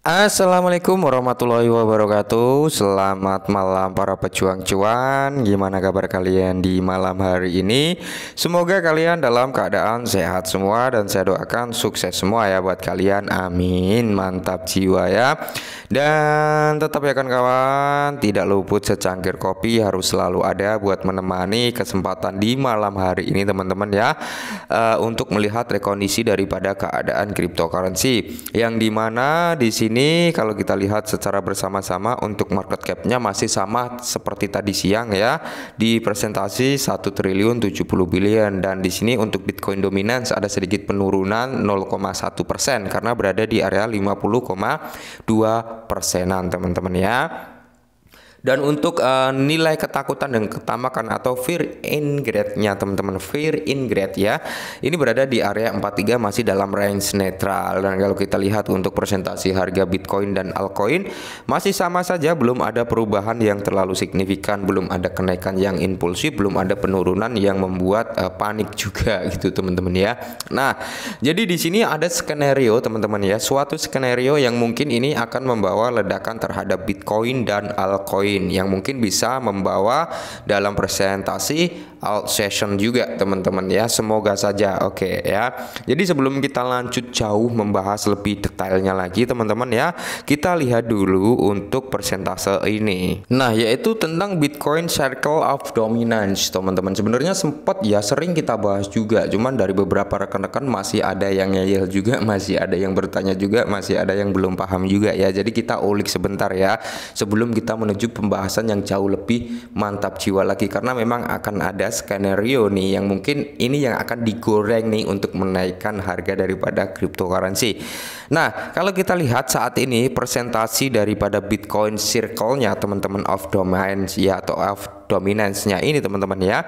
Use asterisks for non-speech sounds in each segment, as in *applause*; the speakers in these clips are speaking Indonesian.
Assalamualaikum warahmatullahi wabarakatuh Selamat malam para pejuang cuan Gimana kabar kalian di malam hari ini Semoga kalian dalam keadaan sehat semua Dan saya doakan sukses semua ya buat kalian Amin Mantap jiwa ya dan tetap ya kan kawan tidak luput secangkir kopi harus selalu ada buat menemani kesempatan di malam hari ini teman-teman ya uh, untuk melihat rekondisi daripada keadaan cryptocurrency yang dimana di sini kalau kita lihat secara bersama-sama untuk market capnya masih sama seperti tadi siang ya di presentasi 1 triliun 70 billion dan di sini untuk Bitcoin dominance ada sedikit penurunan 0,1 persen karena berada di area 50,2 persenan teman-teman ya dan untuk uh, nilai ketakutan dan ketamakan atau fear in grade-nya teman-teman, fear in grade ya. Ini berada di area 43 masih dalam range netral. Dan kalau kita lihat untuk presentasi harga Bitcoin dan altcoin masih sama saja, belum ada perubahan yang terlalu signifikan, belum ada kenaikan yang impulsif, belum ada penurunan yang membuat uh, panik *laughs* juga gitu teman-teman ya. Nah, jadi di sini ada skenario teman-teman ya, suatu skenario yang mungkin ini akan membawa ledakan terhadap Bitcoin dan altcoin poin yang mungkin bisa membawa dalam presentasi out session juga teman-teman ya semoga saja oke okay, ya jadi sebelum kita lanjut jauh membahas lebih detailnya lagi teman-teman ya kita lihat dulu untuk persentase ini nah yaitu tentang Bitcoin Circle of Dominance teman-teman sebenarnya sempat ya sering kita bahas juga cuman dari beberapa rekan-rekan masih ada yang ngeyel juga *laughs* masih ada yang bertanya juga masih ada yang belum paham juga ya jadi kita ulik sebentar ya sebelum kita menuju pembahasan yang jauh lebih mantap jiwa lagi karena memang akan ada skenario nih yang mungkin ini yang akan digoreng nih untuk menaikkan harga daripada cryptocurrency. Nah, kalau kita lihat saat ini presentasi daripada Bitcoin circle-nya teman-teman of dominance ya atau of dominance-nya ini teman-teman ya.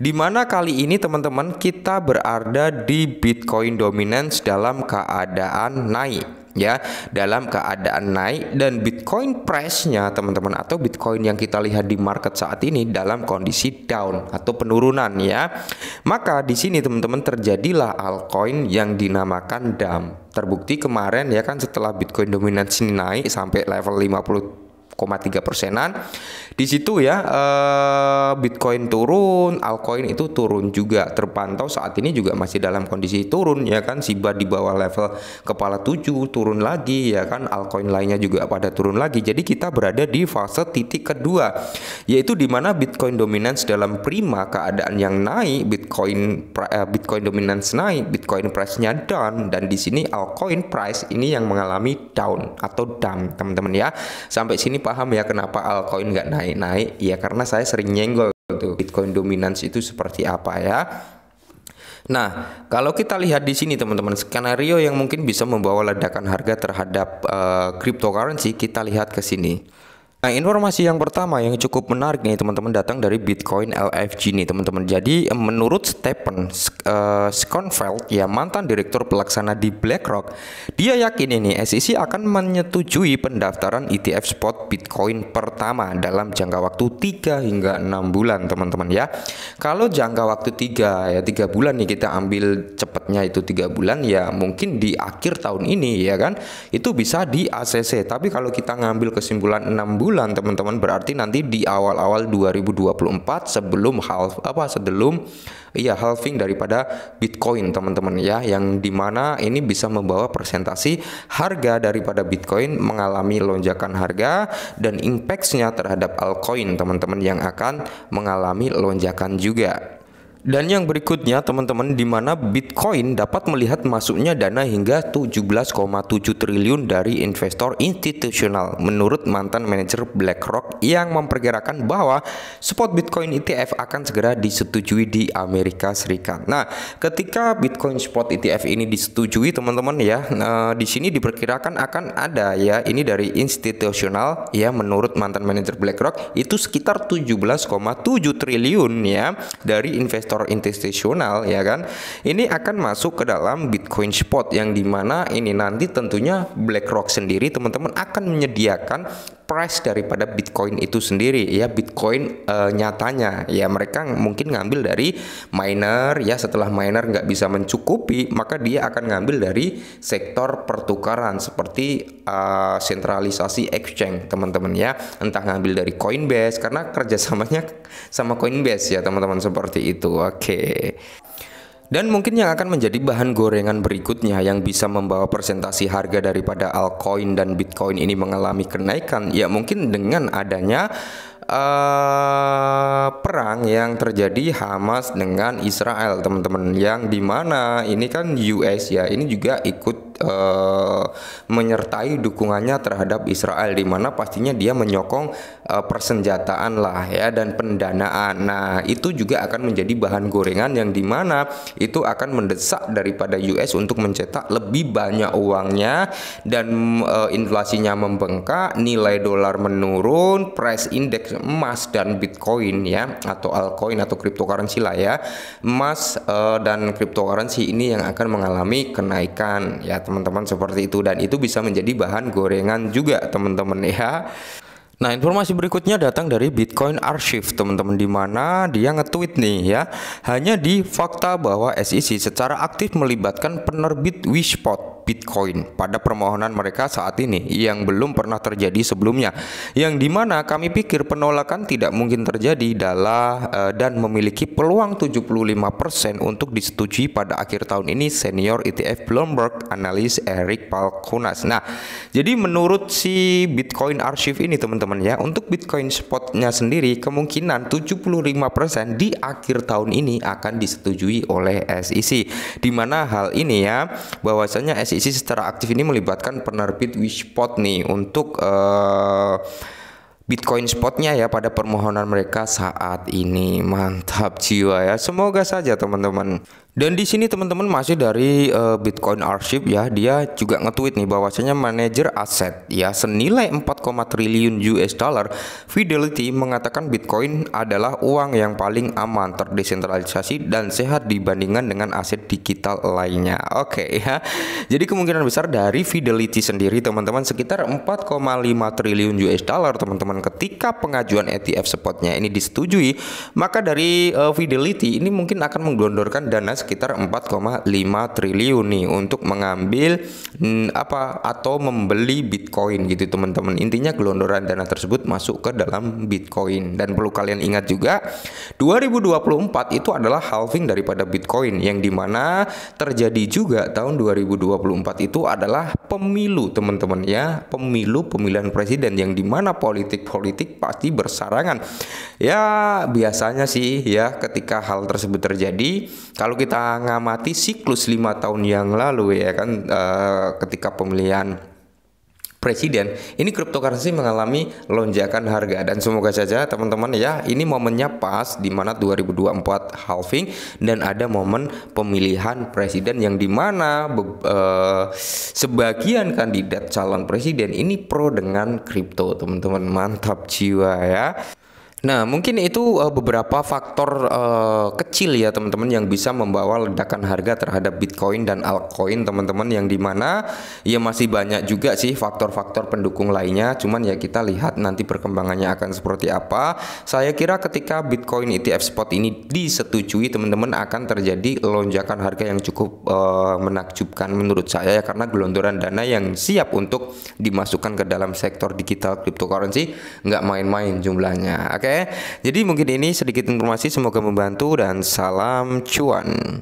Dimana kali ini teman-teman kita berada di Bitcoin dominance dalam keadaan naik ya dalam keadaan naik dan Bitcoin price-nya teman-teman atau Bitcoin yang kita lihat di market saat ini dalam kondisi down atau penurunan ya. Maka di sini teman-teman terjadilah altcoin yang dinamakan DAM. Terbukti kemarin ya kan setelah Bitcoin dominansi naik sampai level 50 persenan. Di situ ya eh, Bitcoin turun, altcoin itu turun juga terpantau saat ini juga masih dalam kondisi turun ya kan Siba di bawah level kepala 7 turun lagi ya kan altcoin lainnya juga pada turun lagi. Jadi kita berada di fase titik kedua yaitu di mana Bitcoin dominance dalam prima keadaan yang naik, Bitcoin eh, Bitcoin dominance naik, Bitcoin price-nya down dan di sini altcoin price ini yang mengalami down atau dump teman-teman ya. Sampai sini pak paham ya kenapa altcoin nggak naik-naik ya karena saya sering nyenggol tuh Bitcoin dominance itu seperti apa ya Nah, kalau kita lihat di sini teman-teman, skenario yang mungkin bisa membawa ledakan harga terhadap uh, cryptocurrency, kita lihat ke sini. Nah, informasi yang pertama yang cukup menarik nih teman-teman datang dari Bitcoin LFG nih teman-teman. Jadi eh, menurut Stephen uh, ya mantan direktur pelaksana di BlackRock, dia yakin ini SEC akan menyetujui pendaftaran ETF spot Bitcoin pertama dalam jangka waktu 3 hingga 6 bulan teman-teman ya. Kalau jangka waktu 3 ya 3 bulan nih kita ambil cepatnya itu 3 bulan ya mungkin di akhir tahun ini ya kan. Itu bisa di ACC. Tapi kalau kita ngambil kesimpulan 6 bulan bulan teman-teman berarti nanti di awal-awal 2024 sebelum half apa sebelum iya halving daripada Bitcoin teman-teman ya yang dimana ini bisa membawa presentasi harga daripada Bitcoin mengalami lonjakan harga dan impactnya terhadap altcoin teman-teman yang akan mengalami lonjakan juga dan yang berikutnya teman-teman di mana Bitcoin dapat melihat masuknya dana hingga 17,7 triliun dari investor institusional menurut mantan manajer BlackRock yang memperkirakan bahwa spot Bitcoin ETF akan segera disetujui di Amerika Serikat. Nah, ketika Bitcoin spot ETF ini disetujui teman-teman ya, nah, di sini diperkirakan akan ada ya ini dari institusional ya menurut mantan manajer BlackRock itu sekitar 17,7 triliun ya dari investor investor institusional ya kan ini akan masuk ke dalam Bitcoin spot yang dimana ini nanti tentunya BlackRock sendiri teman-teman akan menyediakan price daripada Bitcoin itu sendiri ya Bitcoin e, nyatanya ya mereka mungkin ngambil dari miner ya setelah miner nggak bisa mencukupi maka dia akan ngambil dari sektor pertukaran seperti e, sentralisasi exchange teman-teman ya entah ngambil dari Coinbase karena kerjasamanya sama Coinbase ya teman-teman seperti itu Oke. Dan mungkin yang akan menjadi bahan gorengan berikutnya yang bisa membawa presentasi harga daripada altcoin dan bitcoin ini mengalami kenaikan ya mungkin dengan adanya uh, perang yang terjadi Hamas dengan Israel teman-teman yang dimana ini kan US ya ini juga ikut Eh, menyertai dukungannya terhadap Israel di mana pastinya dia menyokong uh, persenjataan lah ya dan pendanaan. Nah, itu juga akan menjadi bahan gorengan yang dimana itu akan mendesak daripada US untuk mencetak lebih banyak uangnya dan uh, inflasinya membengkak, nilai dolar menurun, price index emas dan Bitcoin ya atau altcoin atau cryptocurrency lah ya. Emas uh, dan cryptocurrency ini yang akan mengalami kenaikan ya teman teman-teman seperti itu dan itu bisa menjadi bahan gorengan juga teman-teman ya. Nah, informasi berikutnya datang dari Bitcoin Archive, teman-teman, di mana dia nge-tweet nih ya. Hanya di fakta bahwa SEC secara aktif melibatkan penerbit Wishpot Bitcoin pada permohonan mereka saat ini yang belum pernah terjadi sebelumnya yang dimana kami pikir penolakan tidak mungkin terjadi dalam uh, eh, dan memiliki peluang 75% untuk disetujui pada akhir tahun ini senior ETF Bloomberg analis Eric Palkunas nah jadi menurut si Bitcoin Archive ini teman-teman ya untuk Bitcoin spotnya sendiri kemungkinan 75% di akhir tahun ini akan disetujui oleh SEC dimana hal ini ya bahwasanya SEC SEC secara aktif ini melibatkan penerbit Wishpot nih untuk uh, Bitcoin spotnya ya pada permohonan mereka saat ini mantap jiwa ya semoga saja teman-teman dan di sini teman-teman masih dari uh, Bitcoin Archive ya, dia juga ngetweet nih bahwasanya manajer aset ya senilai 4, triliun US dollar, Fidelity mengatakan Bitcoin adalah uang yang paling aman, terdesentralisasi dan sehat dibandingkan dengan aset digital lainnya. Oke okay, *laughs* ya. Jadi kemungkinan besar dari Fidelity sendiri teman-teman sekitar 4,5 triliun US dollar teman-teman ketika pengajuan ETF spotnya ini disetujui, maka dari uh, Fidelity ini mungkin akan menggelondorkan dana sekitar 4,5 triliun nih untuk mengambil hmm, apa atau membeli Bitcoin gitu teman-teman. Intinya gelondoran dana tersebut masuk ke dalam Bitcoin dan perlu kalian ingat juga 2024 itu adalah halving daripada Bitcoin yang dimana terjadi juga tahun 2024 itu adalah pemilu teman-teman ya pemilu pemilihan presiden yang dimana politik-politik pasti bersarangan ya biasanya sih ya ketika hal tersebut terjadi kalau kita kita ngamati siklus lima tahun yang lalu ya kan uh, ketika pemilihan presiden ini cryptocurrency mengalami lonjakan harga dan semoga saja teman-teman ya ini momennya pas di mana 2024 halving dan ada momen pemilihan presiden yang di mana eh, sebagian kandidat calon presiden ini pro dengan kripto teman-teman mantap jiwa ya Nah, mungkin itu eh, beberapa faktor uh, kecil ya teman-teman yang bisa membawa ledakan harga terhadap Bitcoin dan altcoin teman-teman yang dimana ya masih banyak juga sih faktor-faktor pendukung lainnya. Cuman ya kita lihat nanti perkembangannya akan seperti apa. Saya kira ketika Bitcoin ETF spot ini disetujui teman-teman akan terjadi lonjakan harga yang cukup uh, menakjubkan menurut saya ya karena gelondoran dana yang siap untuk dimasukkan ke dalam sektor digital cryptocurrency nggak main-main jumlahnya. Oke. Okay? Jadi mungkin ini sedikit informasi semoga membantu dan salam cuan.